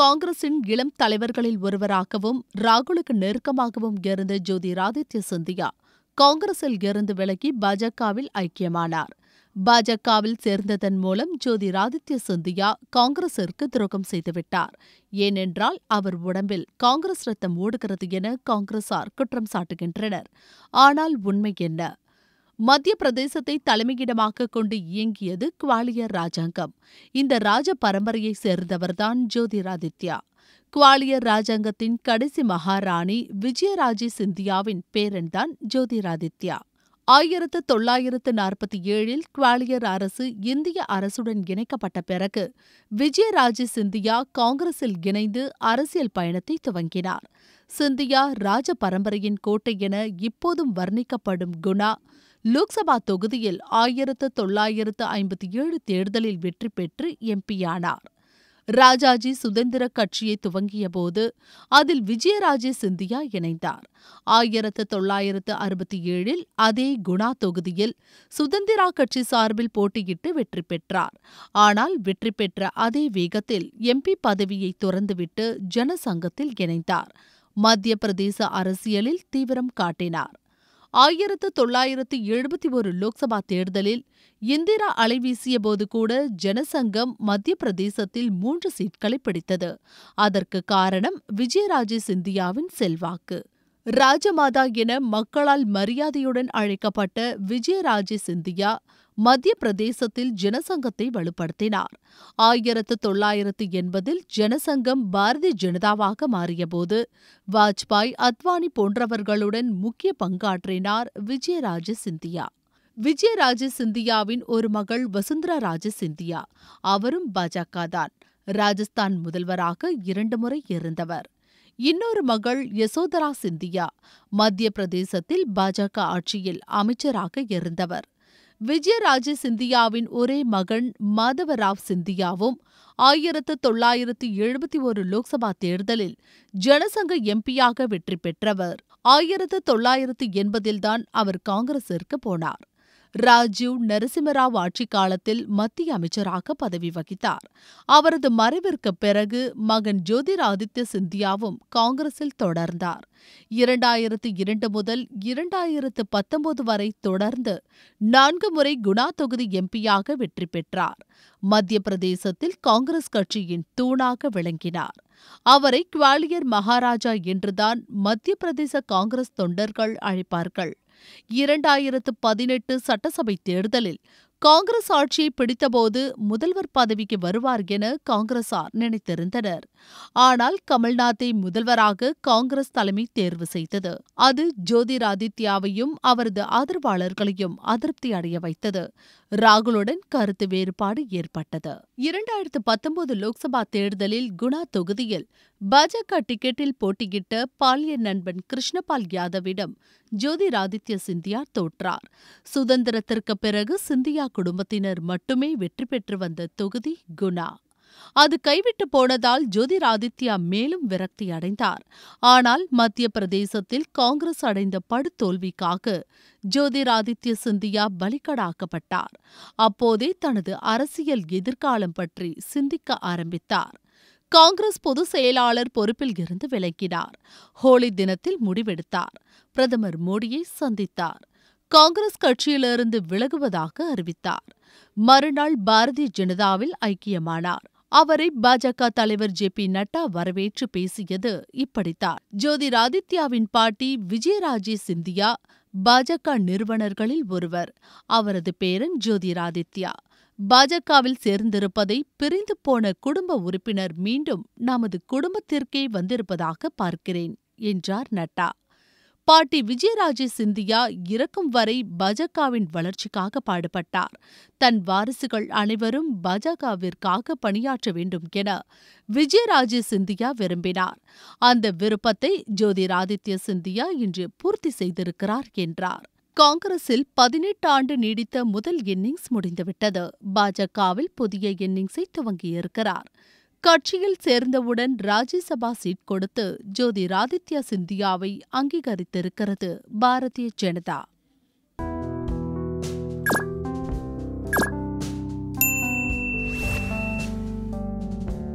காங்கிரசின் இளம் தலைவர்களில் ஒருவராகவும் ராகுலுக்கு நெருக்கமாகவும் இருந்த ஜோதிராதித்ய சிந்தியா காங்கிரசில் இருந்து விலகி பாஜகவில் ஐக்கியமானார் பாஜகவில் சேர்ந்ததன் மூலம் ஜோதிராதித்ய சிந்தியா காங்கிரசிற்கு துரோகம் செய்துவிட்டார் ஏனென்றால் அவர் உடம்பில் காங்கிரஸ் ரத்தம் ஓடுகிறது என காங்கிரசார் குற்றம் சாட்டுகின்றனர் ஆனால் உண்மை என்ன மத்திய பிரதேசத்தை தலைமையிடமாக கொண்டு இயங்கியது குவாலியர் ராஜாங்கம் இந்த ராஜ பரம்பரையைச் சேர்ந்தவர்தான் ஜோதிராதித்யா குவாலியர் ராஜாங்கத்தின் கடைசி மகாராணி விஜயராஜி சிந்தியாவின் பேரன்தான் ஜோதிராதித்யா ஆயிரத்து தொள்ளாயிரத்து நாற்பத்தி ஏழில் குவாலியர் அரசு இந்திய அரசுடன் இணைக்கப்பட்ட பிறகு விஜயராஜி சிந்தியா காங்கிரஸில் இணைந்து அரசியல் பயணத்தை துவங்கினார் சிந்தியா ராஜ பரம்பரையின் கோட்டை என இப்போதும் வர்ணிக்கப்படும் குணா லோக்சபா தொகுதியில் ஆயிரத்து தொள்ளாயிரத்து ஐம்பத்தி ஏழு தேர்தலில் வெற்றி பெற்று எம்பியானார் ராஜாஜி சுதந்திர கட்சியை துவங்கியபோது அதில் விஜயராஜே சிந்தியா இணைந்தார் ஆயிரத்து தொள்ளாயிரத்து அறுபத்தி ஏழில் அதே குணா தொகுதியில் சுதந்திரா கட்சி சார்பில் போட்டியிட்டு வெற்றி பெற்றார் ஆனால் வெற்றி பெற்ற அதே வேகத்தில் எம்பி பதவியை துறந்துவிட்டு ஜனசங்கத்தில் இணைந்தார் மத்திய பிரதேச அரசியலில் தீவிரம் காட்டினார் ஆயிரத்து தொள்ளாயிரத்து எழுபத்தி ஒரு லோக்சபா தேர்தலில் இந்திரா அலைவீசிய போது கூட ஜனசங்கம் மத்திய பிரதேசத்தில் மூன்று சீட்களை பிடித்தது அதற்கு காரணம் விஜயராஜே சிந்தியாவின் செல்வாக்கு ராஜமாதா என மக்களால் மரியாதையுடன் அழைக்கப்பட்ட விஜயராஜே சிந்தியா மத்திய பிரதேசத்தில் ஜனசங்கத்தை வலுப்படுத்தினார் ஆயிரத்து தொள்ளாயிரத்து எண்பதில் ஜனசங்கம் பாரதிய ஜனதாவாக மாறியபோது வாஜ்பாய் அத்வானி போன்றவர்களுடன் முக்கிய பங்காற்றினார் விஜயராஜ சிந்தியா விஜயராஜ சிந்தியாவின் ஒரு மகள் வசுந்தரா ராஜ சிந்தியா அவரும் பாஜக தான் ராஜஸ்தான் முதல்வராக இரண்டு முறை இருந்தவர் இன்னொரு மகள் யசோதரா சிந்தியா மத்திய பிரதேசத்தில் பாஜக ஆட்சியில் அமைச்சராக இருந்தவர் விஜயராஜ சிந்தியாவின் ஒரே மகன் மாதவராவ் சிந்தியாவும் ஆயிரத்து தொள்ளாயிரத்து எழுபத்தி ஒரு லோக்சபா தேர்தலில் ஜனசங்க எம்பியாக வெற்றி பெற்றவர் ஆயிரத்து தொள்ளாயிரத்து எண்பதில்தான் அவர் காங்கிரசிற்கு போனார் ராஜீவ் நரசிம்மராவ் ஆட்சிக் காலத்தில் மத்திய அமைச்சராக பதவி வகித்தார் அவரது மறைவிற்கு பிறகு மகன் ஜோதிராதித்ய சிந்தியாவும் காங்கிரஸில் தொடர்ந்தார் இரண்டாயிரத்து இரண்டு முதல் இரண்டாயிரத்து பத்தொன்பது வரை தொடர்ந்து நான்கு முறை குணா தொகுதி எம்பியாக வெற்றி பெற்றார் மத்திய பிரதேசத்தில் காங்கிரஸ் கட்சியின் தூணாக விளங்கினார் அவரை குவாலியர் மகாராஜா என்றுதான் மத்திய பிரதேச காங்கிரஸ் தொண்டர்கள் அழைப்பார்கள் இரண்டாயிரத்து பதினெட்டு சட்டசபை தேர்தலில் காங்கிரஸ் ஆட்சியை பிடித்தபோது முதல்வர் பதவிக்கு வருவார் என காங்கிரசார் நினைத்திருந்தனர் ஆனால் கமல்நாத்தை முதல்வராக காங்கிரஸ் தலைமை தேர்வு செய்தது அது ஜோதிராதித்யாவையும் அவரது ஆதரவாளர்களையும் அதிருப்தி அடைய வைத்தது ராகுலுடன் கருத்து வேறுபாடு ஏற்பட்டது இரண்டாயிரத்து பத்தொன்பது லோக்சபா தேர்தலில் குணா தொகுதியில் பாஜக டிக்கெட்டில் போட்டியிட்ட பாலிய நண்பன் கிருஷ்ணபால் யாதவிடம் ஜோதிராதித்ய சிந்தியா தோற்றார் சுதந்திரத்திற்கு பிறகு சிந்தியா குடும்பத்தினர் மட்டுமே வெற்றி பெற்று வந்த தொகுதி குணா அது கைவிட்டு போனதால் ஜோதிராதித்யா மேலும் விரக்தி அடைந்தார் ஆனால் மத்திய பிரதேசத்தில் காங்கிரஸ் அடைந்த படுதோல்விக்காக ஜோதிராதித்ய சிந்தியா பலிகடாக்கப்பட்டார் அப்போதே தனது அரசியல் எதிர்காலம் பற்றி சிந்திக்க ஆரம்பித்தார் காங்கிரஸ் பொதுச் செயலாளர் பொறுப்பில் இருந்து விலகினார் ஹோலி தினத்தில் முடிவெடுத்தார் பிரதமர் மோடியை சந்தித்தார் காங்கிரஸ் கட்சியிலிருந்து விலகுவதாக அறிவித்தார் மறுநாள் பாரதிய ஜனதாவில் ஐக்கியமானார் அவரை பாஜக தலைவர் ஜே பி நட்டா வரவேற்று பேசியது இப்படித்தான் ஜோதிராதித்யாவின் பாட்டி விஜயராஜே சிந்தியா பாஜக நிறுவனர்களில் ஒருவர் அவரது பேரன் ஜோதிராதித்யா பாஜகவில் சேர்ந்திருப்பதை பிரிந்து போன குடும்ப உறுப்பினர் மீண்டும் நமது குடும்பத்திற்கே வந்திருப்பதாக பார்க்கிறேன் என்றார் நட்டா பாட்டி விஜயராஜே சிந்தியா இறக்கும் வரை பாஜகவின் வளர்ச்சிக்காக பாடுபட்டார் தன் வாரிசுகள் அனைவரும் பாஜகவிற்காக பணியாற்ற வேண்டும் என விஜயராஜே சிந்தியா விரும்பினார் அந்த விருப்பத்தை ஜோதிராதித்ய சிந்தியா இன்று பூர்த்தி செய்திருக்கிறார் என்றார் காங்கிரஸில் பதினெட்டு ஆண்டு நீடித்த முதல் இன்னிங்ஸ் முடிந்துவிட்டது பாஜகவில் புதிய இன்னிங்ஸை துவங்கியிருக்கிறார் கட்சியில் சேர்ந்தவுடன் ராஜ்யசபா சீட் கொடுத்து ஜோதிராதித்யா சிந்தியாவை அங்கீகரித்திருக்கிறது பாரதிய ஜனதா